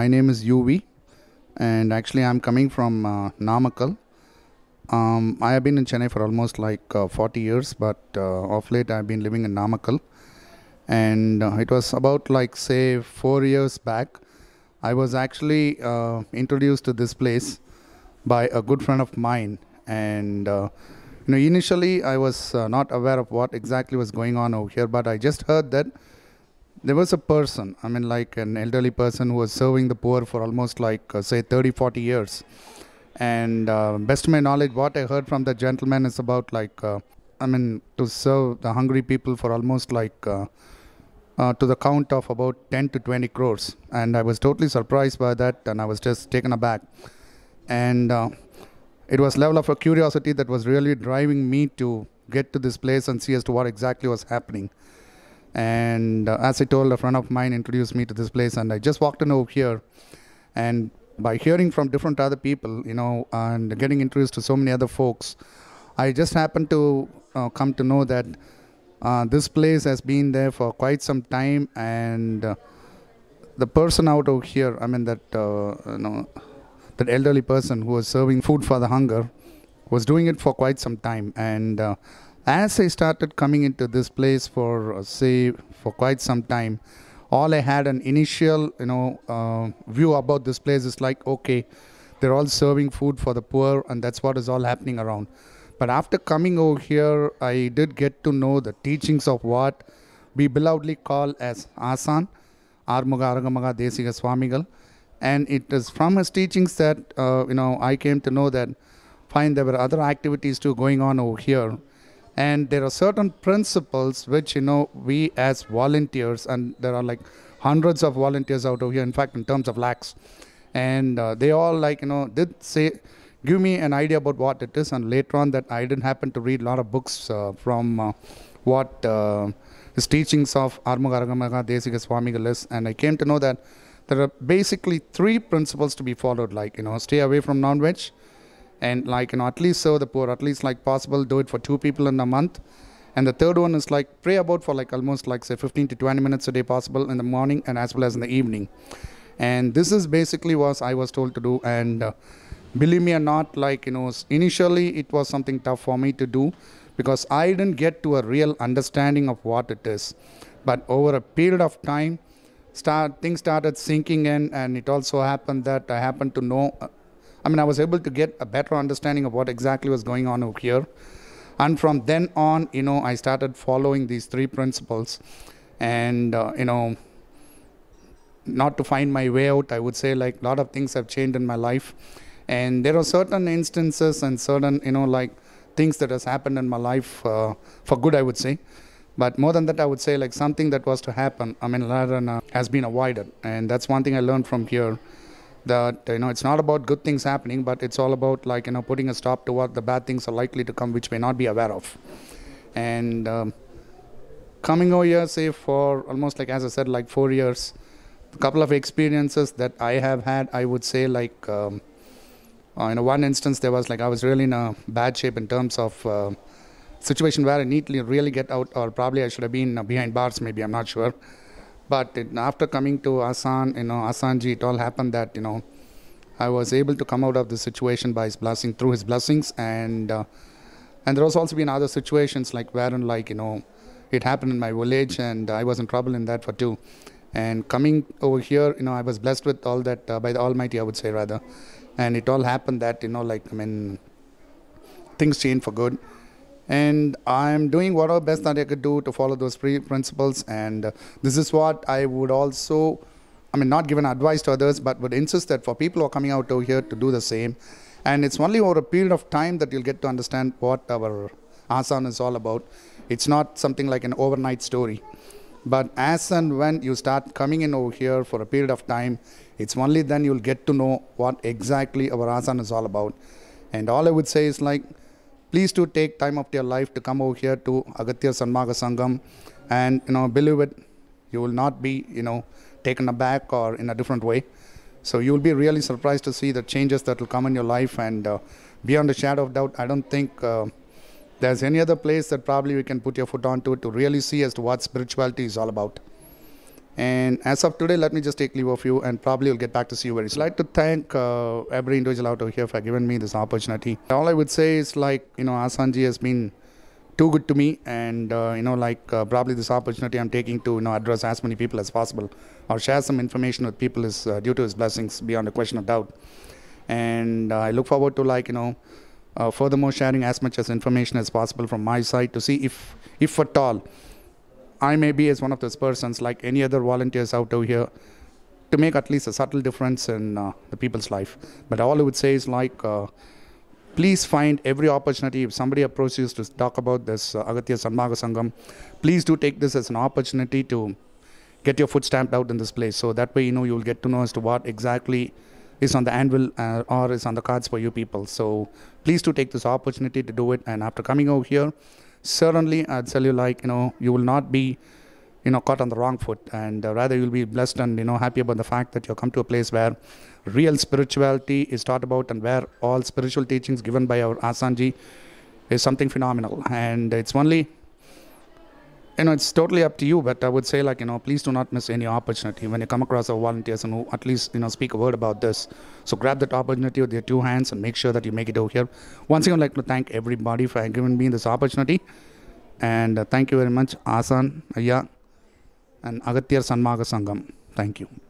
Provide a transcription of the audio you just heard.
my name is UV and actually I'm coming from uh, Um, I have been in Chennai for almost like uh, 40 years but uh, of late I've been living in Namakal. and uh, it was about like say 4 years back I was actually uh, introduced to this place by a good friend of mine and uh, you know initially I was not aware of what exactly was going on over here but I just heard that there was a person, I mean, like an elderly person who was serving the poor for almost like, uh, say, 30, 40 years. And uh, best of my knowledge, what I heard from the gentleman is about like, uh, I mean, to serve the hungry people for almost like uh, uh, to the count of about 10 to 20 crores. And I was totally surprised by that and I was just taken aback. And uh, it was level of a curiosity that was really driving me to get to this place and see as to what exactly was happening. And uh, as I told, a friend of mine introduced me to this place, and I just walked in over here. And by hearing from different other people, you know, and getting introduced to so many other folks, I just happened to uh, come to know that uh, this place has been there for quite some time, and uh, the person out over here, I mean that uh, you know, that elderly person who was serving food for the hunger, was doing it for quite some time, and uh, as I started coming into this place for uh, say for quite some time, all I had an initial you know uh, view about this place is like okay, they're all serving food for the poor and that's what is all happening around. But after coming over here, I did get to know the teachings of what we belovedly call as Asan, Armuga Aragamaga Desiga Swamigal. And it is from his teachings that, uh, you know, I came to know that, fine, there were other activities too going on over here and there are certain principles which you know we as volunteers and there are like hundreds of volunteers out of here in fact in terms of lakhs and uh, they all like you know did say give me an idea about what it is and later on that i didn't happen to read a lot of books uh, from uh, what uh, his teachings of armagaragamaga desika swamigal is and i came to know that there are basically three principles to be followed like you know stay away from non-veg and like you know at least serve the poor at least like possible do it for two people in a month and the third one is like pray about for like almost like say 15 to 20 minutes a day possible in the morning and as well as in the evening and this is basically was i was told to do and uh, believe me or not like you know initially it was something tough for me to do because i didn't get to a real understanding of what it is but over a period of time start things started sinking in and it also happened that i happened to know uh, I mean, I was able to get a better understanding of what exactly was going on over here. And from then on, you know, I started following these three principles and, uh, you know, not to find my way out. I would say like a lot of things have changed in my life. And there are certain instances and certain, you know, like things that has happened in my life uh, for good, I would say. But more than that, I would say like something that was to happen, I mean, rather than, uh, has been avoided. And that's one thing I learned from here that you know it's not about good things happening but it's all about like you know putting a stop to what the bad things are likely to come which may not be aware of and um, coming over here say for almost like as i said like four years a couple of experiences that i have had i would say like um, uh, in one instance there was like i was really in a bad shape in terms of uh, situation where i needly really get out or probably i should have been uh, behind bars maybe i'm not sure but it, after coming to Asan, you know, Asanji, it all happened that, you know, I was able to come out of the situation by his blessing, through his blessings. And uh, and there was also been other situations like wherein, like, you know, it happened in my village and I was in trouble in that for two. And coming over here, you know, I was blessed with all that uh, by the Almighty, I would say rather. And it all happened that, you know, like, I mean, things changed for good and I'm doing whatever best that I could do to follow those principles. And uh, this is what I would also, I mean, not giving advice to others, but would insist that for people who are coming out over here to do the same. And it's only over a period of time that you'll get to understand what our ASAN is all about. It's not something like an overnight story. But as and when you start coming in over here for a period of time, it's only then you'll get to know what exactly our ASAN is all about. And all I would say is like, please do take time of your life to come over here to Agatya Sanmaga Sangam and you know believe it you will not be you know taken aback or in a different way so you will be really surprised to see the changes that will come in your life and uh, beyond a shadow of doubt I don't think uh, there's any other place that probably we can put your foot onto to really see as to what spirituality is all about. And as of today, let me just take leave of you and probably we will get back to see you very soon. I'd like to thank uh, every individual out here for giving me this opportunity. All I would say is like, you know, Asanji has been too good to me and uh, you know like uh, probably this opportunity i'm taking to you know address as many people as possible or share some information with people is uh, due to his blessings beyond a question of doubt and uh, i look forward to like you know uh, furthermore sharing as much as information as possible from my side to see if if at all I may be as one of those persons, like any other volunteers out over here, to make at least a subtle difference in uh, the people's life. But all I would say is like, uh, please find every opportunity. If somebody approaches you to talk about this uh, Agatya Sanmaga Sangam, please do take this as an opportunity to get your foot stamped out in this place. So that way, you know, you'll get to know as to what exactly is on the anvil uh, or is on the cards for you people. So please do take this opportunity to do it. And after coming over here, certainly I'd tell you like, you know, you will not be, you know, caught on the wrong foot and uh, rather you'll be blessed and, you know, happy about the fact that you come to a place where real spirituality is taught about and where all spiritual teachings given by our Asanji is something phenomenal. And it's only you know, it's totally up to you, but I would say, like, you know, please do not miss any opportunity when you come across a volunteers and at least, you know, speak a word about this. So grab that opportunity with your two hands and make sure that you make it over here. Once again, I'd like to thank everybody for giving me this opportunity. And uh, thank you very much, Asan, Aya, and Agatya Sanmaga Sangam. Thank you.